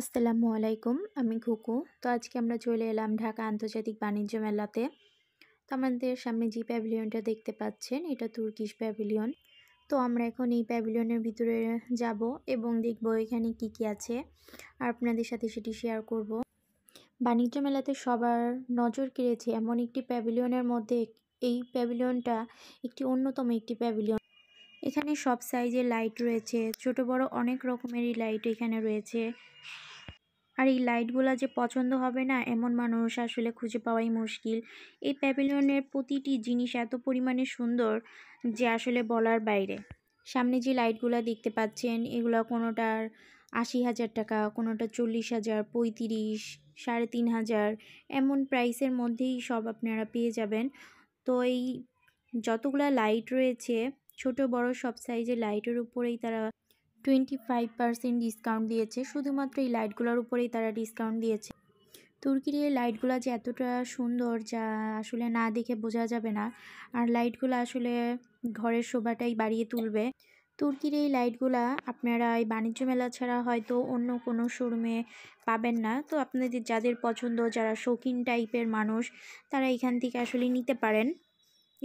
আসসালামু আলাইকুম আমি খুকু তো আজকে আমরা চলে এলাম ঢাকা আন্তর্জাতিক বাণিজ্য মেলাতে তো আমাদের সামনে যে প্যাভিলিয়নটা দেখতে পাচ্ছেন এটা তুর্কিশ প্যাভিলিয়ন তো আমরা এখন এই প্যাভিলিয়নের ভিতরে যাব এবং দেখব এখানে কি কি আছে আর আপনাদের সাথে সেটি শেয়ার করব বাণিজ্য মেলাতে সবার নজর কেড়েছে এমন একটি প্যাভিলিয়নের মধ্যে এই প্যাভিলিয়নটা একটি অন্যতম একটি প্যাভিলিয়ন এখানে সব সাইজের লাইট রয়েছে ছোট বড় অনেক রকমেরই লাইট এখানে রয়েছে আর এই লাইটগুলো যে পছন্দ হবে না এমন মানুষ আসলে খুঁজে পাওয়াই মুশকিল এই প্যাভিলিয়নের প্রতিটি জিনিস এত পরিমাণে সুন্দর যে আসলে বলার বাইরে সামনে যে লাইটগুলো দেখতে পাচ্ছেন এগুলো কোনোটার আশি হাজার টাকা কোনোটা চল্লিশ হাজার পঁয়ত্রিশ সাড়ে তিন হাজার এমন প্রাইসের মধ্যেই সব আপনারা পেয়ে যাবেন তো এই যতগুলা লাইট রয়েছে ছোট বড় সব সাইজের লাইটের উপরেই তারা টোয়েন্টি ফাইভ পার্সেন্ট ডিসকাউন্ট দিয়েছে শুধুমাত্র এই লাইটগুলোর উপরেই তারা ডিসকাউন্ট দিয়েছে তুর্কির এই লাইটগুলো যে এতটা সুন্দর যা আসলে না দেখে বোঝা যাবে না আর লাইটগুলো আসলে ঘরের শোভাটাই বাড়িয়ে তুলবে তুর্কির এই লাইটগুলো আপনারা এই বাণিজ্য মেলা ছাড়া হয়তো অন্য কোনো শোরুমে পাবেন না তো আপনাদের যাদের পছন্দ যারা শৌখিন টাইপের মানুষ তারা এখান থেকে আসলে নিতে পারেন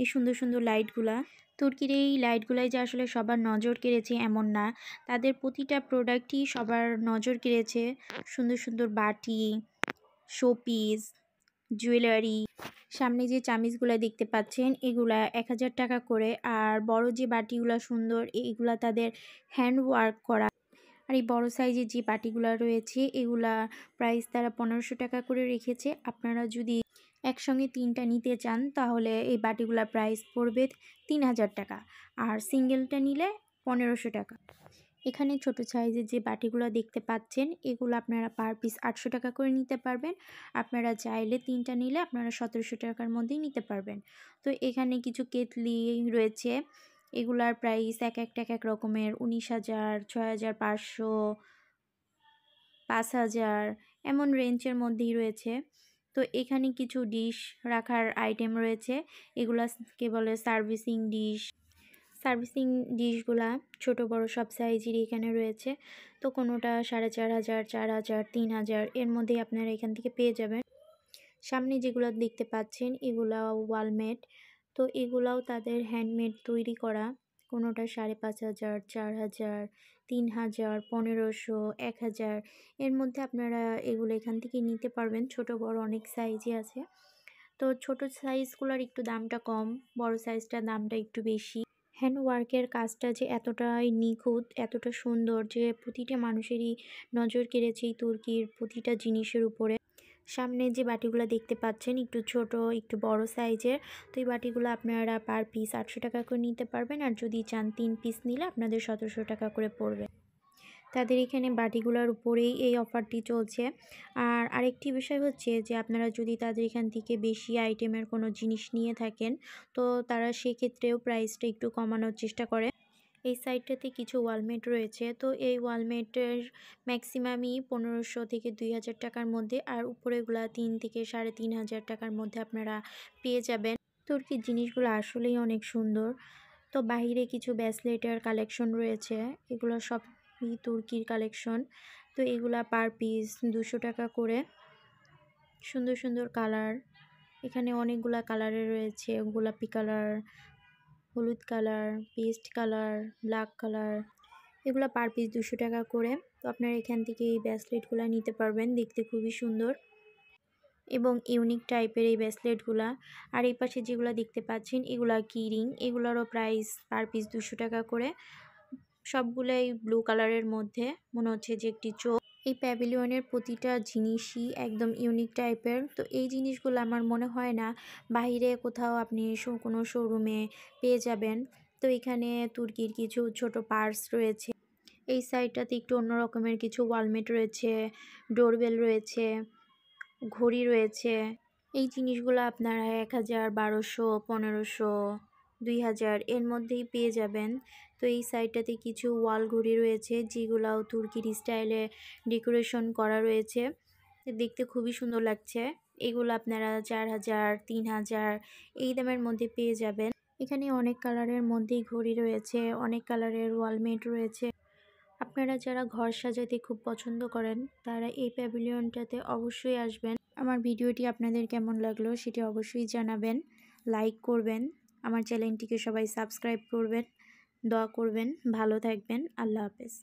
এই সুন্দর সুন্দর লাইটগুলা তুর্কির এই লাইটগুলাই যে আসলে সবার নজর কেড়েছে এমন না তাদের প্রতিটা প্রোডাক্টই সবার নজর কেড়েছে সুন্দর সুন্দর বাটি শোপিস জুয়েলারি সামনে যে চামিচগুলো দেখতে পাচ্ছেন এগুলা এক হাজার টাকা করে আর বড় যে বাটিগুলো সুন্দর এগুলা তাদের হ্যান্ড ওয়ার্ক করা আর এই বড়ো সাইজের যে বাটিগুলো রয়েছে এগুলা প্রাইস তারা পনেরোশো টাকা করে রেখেছে আপনারা যদি একসঙ্গে তিনটা নিতে চান তাহলে এই বাটিগুলোর প্রাইস পড়বে তিন হাজার টাকা আর সিঙ্গেলটা নিলে পনেরোশো টাকা এখানে ছোট সাইজের যে বাটিগুলো দেখতে পাচ্ছেন এগুলো আপনারা পার পিস আটশো টাকা করে নিতে পারবেন আপনারা চাইলে তিনটা নিলে আপনারা সতেরোশো টাকার মধ্যেই নিতে পারবেন তো এখানে কিছু কেতলি রয়েছে এগুলার প্রাইস এক একটা এক এক রকমের উনিশ হাজার ছয় হাজার পাঁচশো পাঁচ হাজার এমন রেঞ্জের মধ্যেই রয়েছে তো এখানে কিছু ডিশ রাখার আইটেম রয়েছে কে বলে সার্ভিসিং ডিশ সার্ভিসিং ডিশগুলা ছোট বড় সব সাইজেরই এখানে রয়েছে তো কোনোটা সাড়ে চার হাজার চার হাজার তিন হাজার এর মধ্যেই আপনারা এখান থেকে পেয়ে যাবেন সামনে যেগুলো দেখতে পাচ্ছেন এগুলা ওয়ালমেট তো এগুলাও তাদের হ্যান্ডমেড তৈরি করা কোনোটা সাড়ে পাঁচ হাজার চার হাজার তিন হাজার পনেরোশো এক হাজার এর মধ্যে আপনারা এগুলো এখান থেকে নিতে পারবেন ছোট বড় অনেক সাইজই আছে তো ছোট সাইজগুলোর একটু দামটা কম বড় সাইজটার দামটা একটু বেশি হ্যান্ড ওয়ার্কের কাজটা যে এতটাই নিখুঁত এতটা সুন্দর যে প্রতিটা মানুষেরই নজর কেড়েছে এই তুর্কির প্রতিটা জিনিসের উপরে সামনে যে বাটিগুলো দেখতে পাচ্ছেন একটু ছোট একটু বড় সাইজের তো এই বাটিগুলো আপনারা পার পিস আটশো টাকা করে নিতে পারবেন আর যদি চান তিন পিস নিলে আপনাদের সতেরোশো টাকা করে পড়বে তাদের এখানে বাটিগুলোর উপরেই এই অফারটি চলছে আর আরেকটি বিষয় হচ্ছে যে আপনারা যদি তাদের এখান থেকে বেশি আইটেমের কোনো জিনিস নিয়ে থাকেন তো তারা সেক্ষেত্রেও প্রাইসটা একটু কমানোর চেষ্টা করে এই সাইডটাতে কিছু ওয়ালমেট রয়েছে তো এই ওয়ালমেটের ম্যাক্সিমামই পনেরোশো থেকে দুই হাজার টাকার মধ্যে আর উপরেগুলা তিন থেকে সাড়ে তিন হাজার টাকার মধ্যে আপনারা পেয়ে যাবেন তুর্কির জিনিসগুলো আসলেই অনেক সুন্দর তো বাহিরে কিছু ব্যাসলেটের কালেকশন রয়েছে এগুলো সবই তুর্কির কালেকশন তো এগুলা পার পিস দুশো টাকা করে সুন্দর সুন্দর কালার এখানে অনেকগুলা কালারে রয়েছে গোলাপি কালার হলুদ colour paste colour black colour এগুলো পার পিস দুশো টাকা করে তো আপনারা এখান থেকে এই ব্যাসলেটগুলো নিতে পারবেন দেখতে খুবই সুন্দর এবং ইউনিক টাইপের এই ব্যাসলেটগুলা আর এই পাশে যেগুলো দেখতে পাচ্ছেন এগুলা কি রিং এগুলোরও প্রাইস পার পিস দুশো টাকা করে সবগুলোই ব্লু কালারের মধ্যে মনে হচ্ছে যে একটি চোখ এই প্যাভিলিয়নের প্রতিটা জিনিসই একদম ইউনিক টাইপের তো এই জিনিসগুলো আমার মনে হয় না বাহিরে কোথাও আপনি কোনো শোরুমে পেয়ে যাবেন তো এখানে তুর্কির কিছু ছোট পার্স রয়েছে এই সাইডটাতে একটু অন্য রকমের কিছু ওয়ালমেট রয়েছে ডোরবেল রয়েছে ঘড়ি রয়েছে এই জিনিসগুলো আপনারা এক হাজার বারোশো পনেরোশো দুই হাজার এর মধ্যেই পেয়ে যাবেন তো এই সাইডটাতে কিছু ওয়াল ঘড়ি রয়েছে যেগুলাও তুর্কির স্টাইলে ডেকোরেশন করা রয়েছে দেখতে খুবই সুন্দর লাগছে এগুলো আপনারা চার হাজার তিন হাজার এই দামের মধ্যে পেয়ে যাবেন এখানে অনেক কালারের মধ্যেই ঘড়ি রয়েছে অনেক কালারের ওয়ালমেট রয়েছে আপনারা যারা ঘর সাজাতে খুব পছন্দ করেন তারা এই প্যাভিলিয়নটাতে অবশ্যই আসবেন আমার ভিডিওটি আপনাদের কেমন লাগলো সেটি অবশ্যই জানাবেন লাইক করবেন আমার চ্যানেলটিকে সবাই সাবস্ক্রাইব করবেন দোয়া করবেন ভালো থাকবেন আল্লাহ হাফেজ